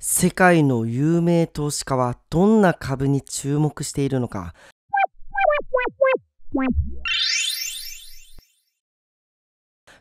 世界の有名投資家はどんな株に注目しているのか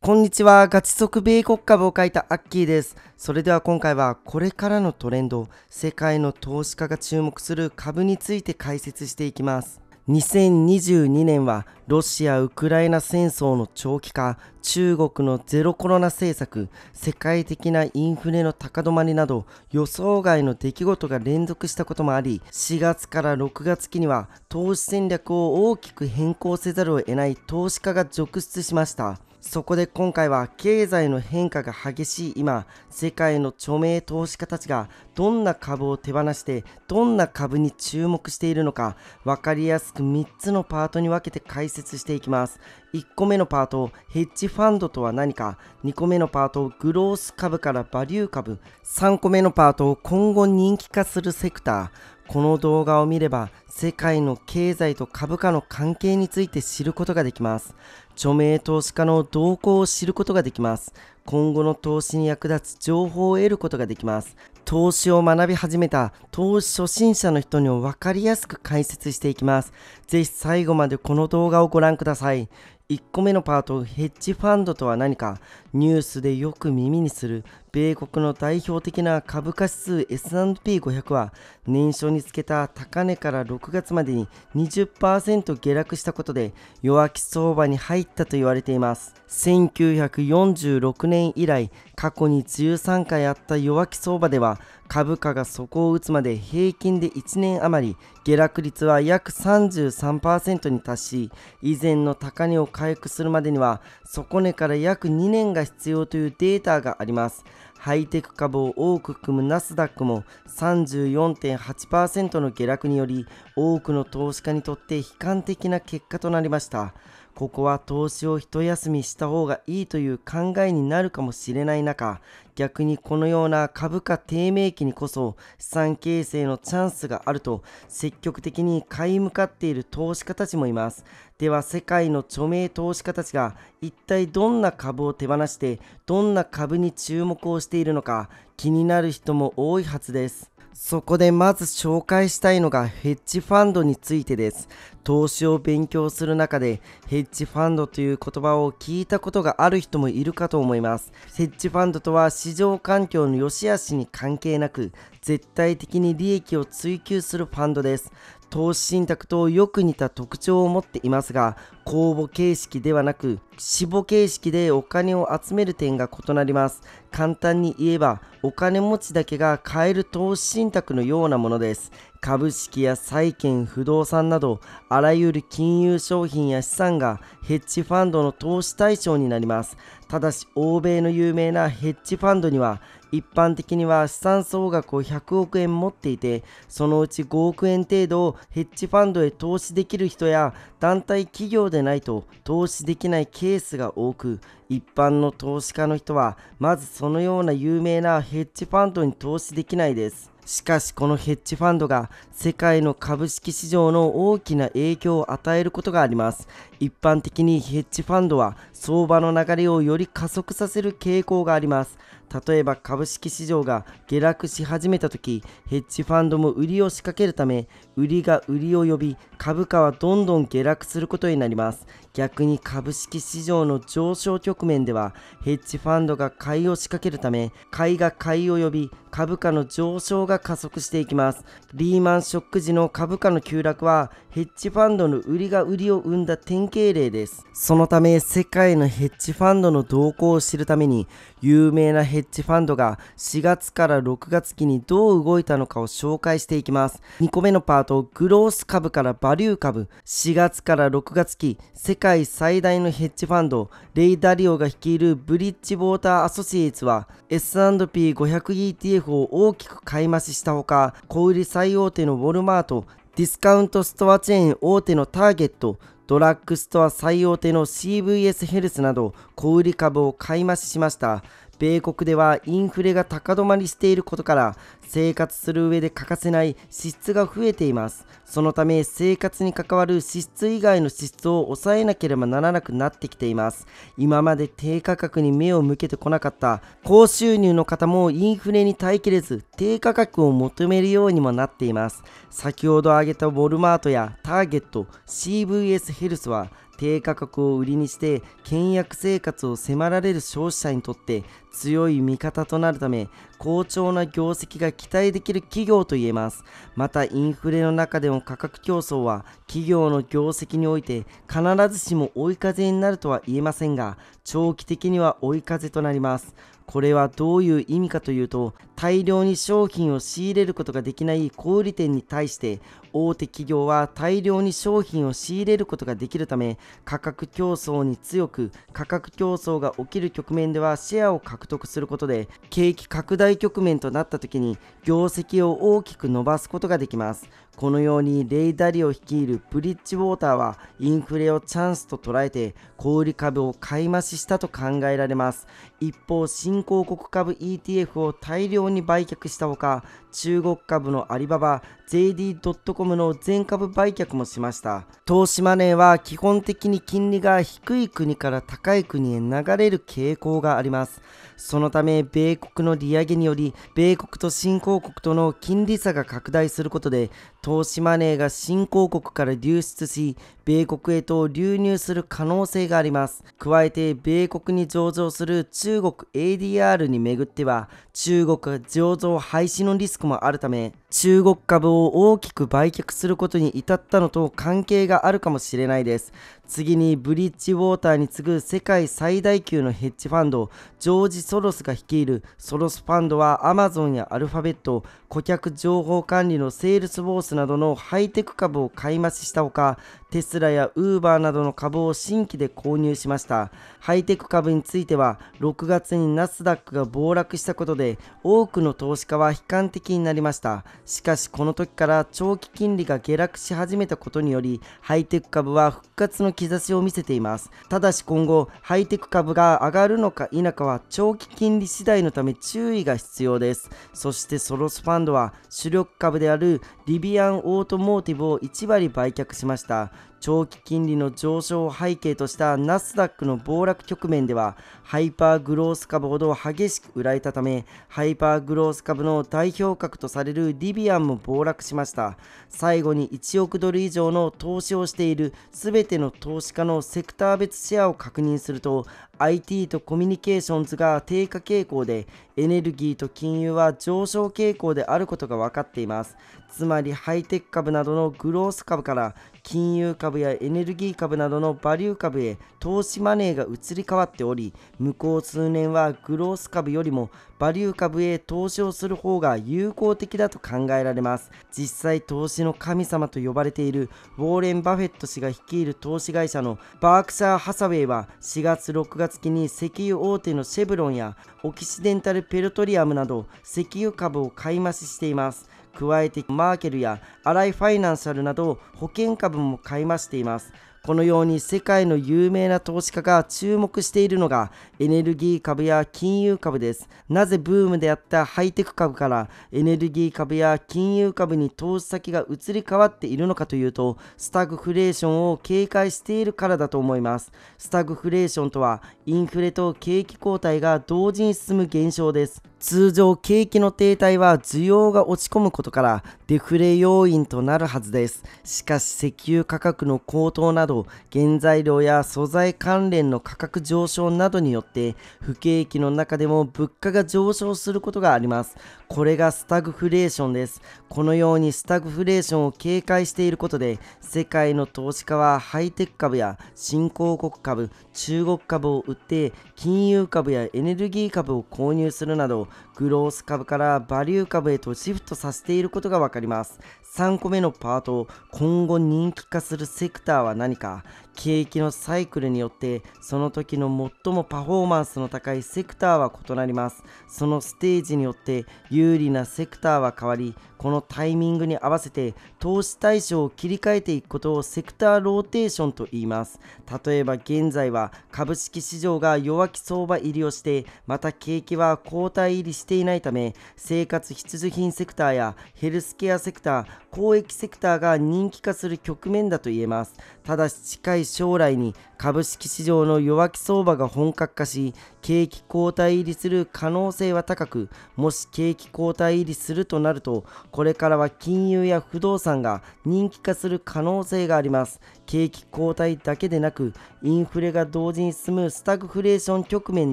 こんにちは。ガチ速米国株を書いたアッキーです。それでは今回はこれからのトレンド、世界の投資家が注目する株について解説していきます。2022年はロシア・ウクライナ戦争の長期化、中国のゼロコロナ政策、世界的なインフレの高止まりなど予想外の出来事が連続したこともあり、4月から6月期には投資戦略を大きく変更せざるを得ない投資家が続出しました。そこで今回は経済の変化が激しい今、世界の著名投資家たちがどんな株を手放してどんな株に注目しているのか分かりやすく3つのパートに分けて解説していきます。1個目のパート、ヘッジファンドとは何か、2個目のパート、グロース株からバリュー株、3個目のパート、今後人気化するセクター、この動画を見れば世界の経済と株価の関係について知ることができます。著名投資家の動向を知ることができます。今後の投資に役立つ情報を得ることができます。投資を学び始めた投資初心者の人にも分かりやすく解説していきます。ぜひ最後までこの動画をご覧ください。1個目のパートヘッジファンドとは何かニュースでよく耳にする米国の代表的な株価指数 S&P500 は年初につけた高値から6月までに20%下落したことで弱気相場に入ったと言われています1946年以来過去に13回あった弱気相場では株価が底を打つまで平均で1年余り下落率は約33%に達し以前の高値を回復するまでには底値から約2年が必要というデータがありますハイテク株を多く含むナスダックも34.8%の下落により多くの投資家にとって悲観的な結果となりましたここは投資を一休みした方がいいという考えになるかもしれない中、逆にこのような株価低迷期にこそ資産形成のチャンスがあると積極的に買い向かっている投資家たちもいます。では世界の著名投資家たちが一体どんな株を手放してどんな株に注目をしているのか気になる人も多いはずです。そこでまず紹介したいのがヘッジファンドについてです。投資を勉強する中でヘッジファンドという言葉を聞いたことがある人もいるかと思います。ヘッジファンドとは市場環境の良し悪しに関係なく絶対的に利益を追求するファンドです。投資信託とよく似た特徴を持っていますが公募形式ではなく死母形式でお金を集める点が異なります簡単に言えばお金持ちだけが買える投資信託のようなものです株式や債券不動産などあらゆる金融商品や資産がヘッジファンドの投資対象になりますただし欧米の有名なヘッジファンドには一般的には資産総額を100億円持っていてそのうち5億円程度をヘッジファンドへ投資できる人や団体企業でないと投資できないケースが多く一般の投資家の人はまずそのような有名なヘッジファンドに投資できないですしかしこのヘッジファンドが世界の株式市場の大きな影響を与えることがあります一般的にヘッジファンドは相場の流れをより加速させる傾向があります例えば株式市場が下落し始めた時ヘッジファンドも売りを仕掛けるため売りが売りを呼び株価はどんどん下落することになります逆に株式市場の上昇局面ではヘッジファンドが買いを仕掛けるため買いが買いを呼び株価の上昇が加速していきますリーマンショック時の株価の急落はヘッジファンドの売りが売りを生んだ典型例ですそのため世界のヘッジファンドの動向を知るために有名なヘッジヘッジファンドが4月から6月期にどう動いたのかを紹介していきます。2個目のパート、グロース株からバリュー株、4月から6月期、世界最大のヘッジファンド、レイ・ダリオが率いるブリッジウォーター・アソシエイツは S&P500ETF を大きく買い増ししたほか、小売り最大手のウォルマート、ディスカウントストアチェーン大手のターゲット、ドラッグストア最大手の CVS ヘルスなど小売株を買い増ししました。米国ではインフレが高止まりしていることから生活する上で欠かせない脂質が増えていますそのため生活に関わる支質以外の支質を抑えなければならなくなってきています今まで低価格に目を向けてこなかった高収入の方もインフレに耐えきれず低価格を求めるようにもなっています先ほど挙げたウォルマートやターゲット CVS ヘルスは低価格を売りにして倹約生活を迫られる消費者にとって強い味方となるため好調な業績が期待できる企業といえます。またインフレの中でも価格競争は企業の業績において必ずしも追い風になるとは言えませんが、長期的には追い風となります。これはどういう意味かというと、大量に商品を仕入れることができない小売店に対して、大手企業は大量に商品を仕入れることができるため価格競争に強く価格競争が起きる局面ではシェアを獲得することで景気拡大局面となった時に業績を大きく伸ばすことができますこのようにレイダリを率いるブリッジウォーターはインフレをチャンスと捉えて小売株を買い増ししたと考えられます一方新興国株 ETF を大量に売却したほか中国株のアリババ JD.com コムの全株売却もしました投資マネーは基本的に金利が低い国から高い国へ流れる傾向がありますそのため米国の利上げにより米国と新興国との金利差が拡大することで投資マネーが新興国から流出し、米国へと流入する可能性があります。加えて、米国に上場する中国 ADR にめぐっては、中国が上場廃止のリスクもあるため、中国株を大きく売却することに至ったのと関係があるかもしれないです。次に、ブリッジウォーターに次ぐ世界最大級のヘッジファンド、ジョージ・ソロスが率いるソロスファンドは、アマゾンやアルファベット、顧客情報管理のセールスフォーススなどのハイテク株を買い増ししたほかテスラやウーバーなどの株を新規で購入しましたハイテク株については6月にナスダックが暴落したことで多くの投資家は悲観的になりましたしかしこの時から長期金利が下落し始めたことによりハイテク株は復活の兆しを見せていますただし今後ハイテク株が上がるのか否かは長期金利次第のため注意が必要ですそしてソロスファンドは主力株であるリビアン・オートモーティブを1割売却しました長期金利の上昇を背景としたナスダックの暴落局面ではハイパーグロース株ほど激しく売られたためハイパーグロース株の代表格とされるリビアンも暴落しました最後に1億ドル以上の投資をしているすべての投資家のセクター別シェアを確認すると IT とコミュニケーションズが低下傾向でエネルギーと金融は上昇傾向であることが分かっていますつまりハイテク株などのグロース株から金融株やエネルギー株などのバリュー株へ投資マネーが移り変わっており向こう数年はグロース株よりもバリュー株へ投資をする方が有効的だと考えられます実際投資の神様と呼ばれているウォーレン・バフェット氏が率いる投資会社のバークシャー・ハサウェイは4月6月期に石油大手のシェブロンやオキシデンタル・ペルトリアムなど石油株を買い増ししています加えてマーケルやアライファイナンシャルなど保険株も買い増していますこのように世界の有名な投資家が注目しているのがエネルギー株や金融株です。なぜブームであったハイテク株からエネルギー株や金融株に投資先が移り変わっているのかというと、スタグフレーションを警戒しているからだと思います。スタグフレーションとはインフレと景気後退が同時に進む現象です。通常景気の停滞は需要が落ち込むことからデフレ要因となるはずです。しかし石油価格の高騰などど原材料や素材関連の価格上昇などによって不景気の中でも物価が上昇することがありますこれがスタグフレーションですこのようにスタグフレーションを警戒していることで世界の投資家はハイテク株や新興国株中国株を売って金融株やエネルギー株を購入するなどグロース株からバリュー株へとシフトさせていることが分かります3個目のパート今後人気化するセクターは何か景気のサイクルによってその時の最もパフォーマンスの高いセクターは異なりますそのステージによって有利なセクターは変わりこのタイミングに合わせて投資対象を切り替えていくことをセクターローテーションと言います例えば現在は株式市場が弱気相場入りをしてまた景気は後退入りしていないため生活必需品セクターやヘルスケアセクター公益セクターが人気化する局面だと言えますただし近い将来に株式市場の弱気相場が本格化し景気後退入りする可能性は高くもし景気後退入りするとなるとこれからは金融や不動産が人気化する可能性があります景気後退だけでなくインフレが同時に進むスタグフレーション局面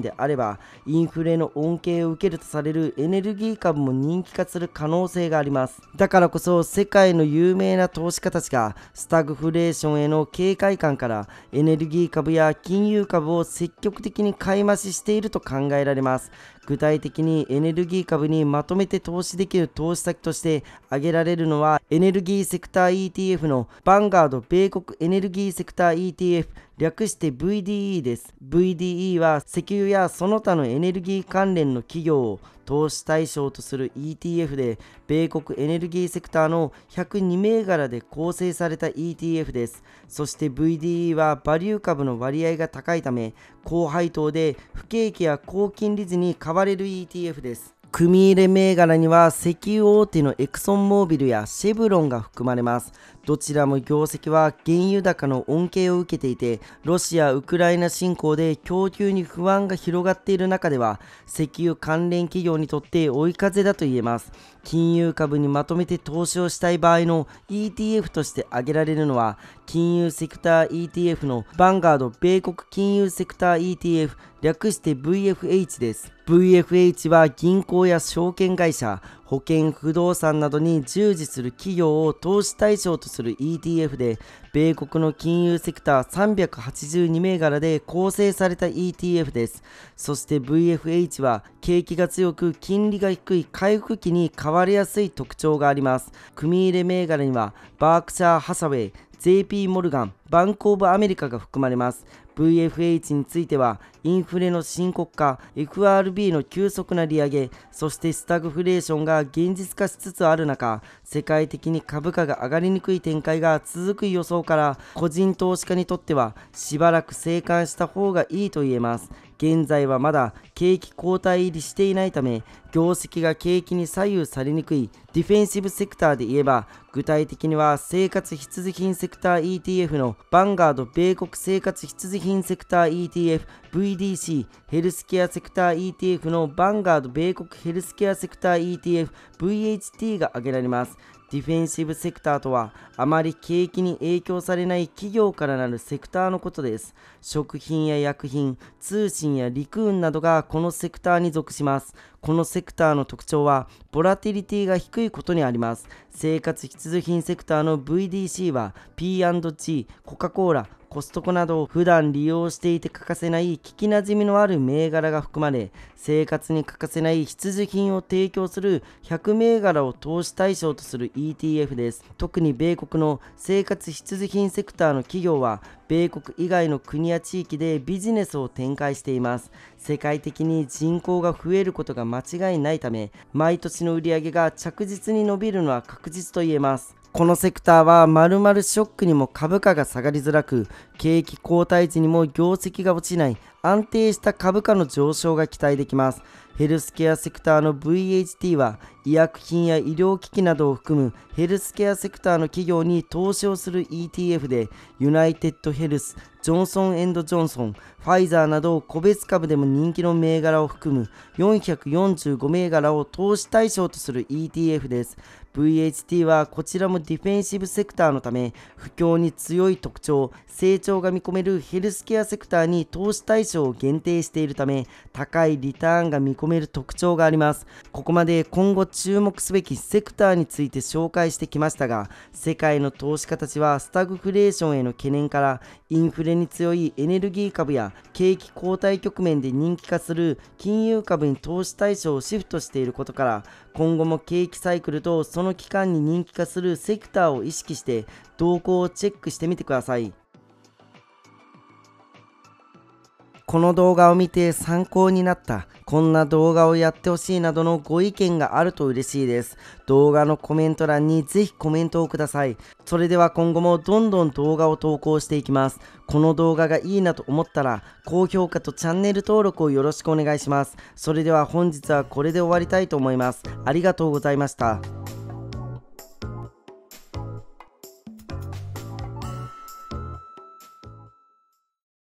であればインフレの恩恵を受けるとされるエネルギー株も人気化する可能性がありますだからこそ世界の有名な投資家たちがスタグフレーションへの警戒感からエネルギー株や金融株を積極的に買い増ししていると考えられます具体的にエネルギー株にまとめて投資できる投資先として挙げられるのはエネルギーセクター ETF のバンガード米国エネルギーセクター ETF 略して VDE です VDE は石油やその他のエネルギー関連の企業を投資対象とする ETF で米国エネルギーセクターの102銘柄で構成された ETF ですそして VDE はバリュー株の割合が高いため高配当で不景気や高金利時に買われる ETF です組入れ銘柄には石油大手のエクソンモービルやシェブロンが含まれますどちらも業績は原油高の恩恵を受けていて、ロシア・ウクライナ侵攻で供給に不安が広がっている中では、石油関連企業にとって追い風だと言えます。金融株にまとめて投資をしたい場合の ETF として挙げられるのは、金融セクター ETF のバンガード米国金融セクター ETF、略して VFH です。VFH は銀行や証券会社、保険不動産などに従事する企業を投資対象とする ETF で米国の金融セクター382銘柄で構成された ETF ですそして VFH は景気が強く金利が低い回復期に変わりやすい特徴があります組入れ銘柄にはバークシャー・ハサウェイ JP モルガン、バンクオブアメリカが含まれます。VFH についてはインフレの深刻化 FRB の急速な利上げそしてスタグフレーションが現実化しつつある中世界的に株価が上がりにくい展開が続く予想から個人投資家にとってはしばらく静観した方がいいと言えます現在はまだ景気後退入りしていないため業績が景気に左右されにくいディフェンシブセクターで言えば具体的には生活必需品セクター ETF のバンガード米国生活必需品セクター ETF VDC ヘルスケアセクター ETF のバンガード米国ヘルスケアセクター ETF VHT が挙げられますディフェンシブセクターとはあまり景気に影響されない企業からなるセクターのことです食品や薬品通信や陸運などがこのセクターに属しますこのセクターの特徴はボラティリティが低いことにあります生活必需品セクターの VDC は P&G コカ・コーラコストコなど普段利用していて欠かせない聞きなじみのある銘柄が含まれ生活に欠かせない必需品を提供する100銘柄を投資対象とする ETF です特に米国の生活必需品セクターの企業は米国以外の国や地域でビジネスを展開しています世界的に人口が増えることが間違いないため毎年の売り上げが着実に伸びるのは確実と言えますこのセクターはまるショックにも株価が下がりづらく景気後退時にも業績が落ちない安定した株価の上昇が期待できますヘルスケアセクターの VHT は医薬品や医療機器などを含むヘルスケアセクターの企業に投資をする ETF でユナイテッドヘルス、ジョンソンジョンソン、ファイザーなど個別株でも人気の銘柄を含む445銘柄を投資対象とする ETF です。VHT はこちらもディフェンシブセクターのため不況に強い特徴、成長が見込めるヘルスケアセクターに投資対象賞を限定しているため高いリターンが見込める特徴がありますここまで今後注目すべきセクターについて紹介してきましたが世界の投資家たちはスタグフレーションへの懸念からインフレに強いエネルギー株や景気後退局面で人気化する金融株に投資対象をシフトしていることから今後も景気サイクルとその期間に人気化するセクターを意識して動向をチェックしてみてください。この動画を見て参考になった、こんな動画をやってほしいなどのご意見があると嬉しいです。動画のコメント欄にぜひコメントをください。それでは今後もどんどん動画を投稿していきます。この動画がいいなと思ったら、高評価とチャンネル登録をよろしくお願いします。それでは本日はこれで終わりたいと思います。ありがとうございました。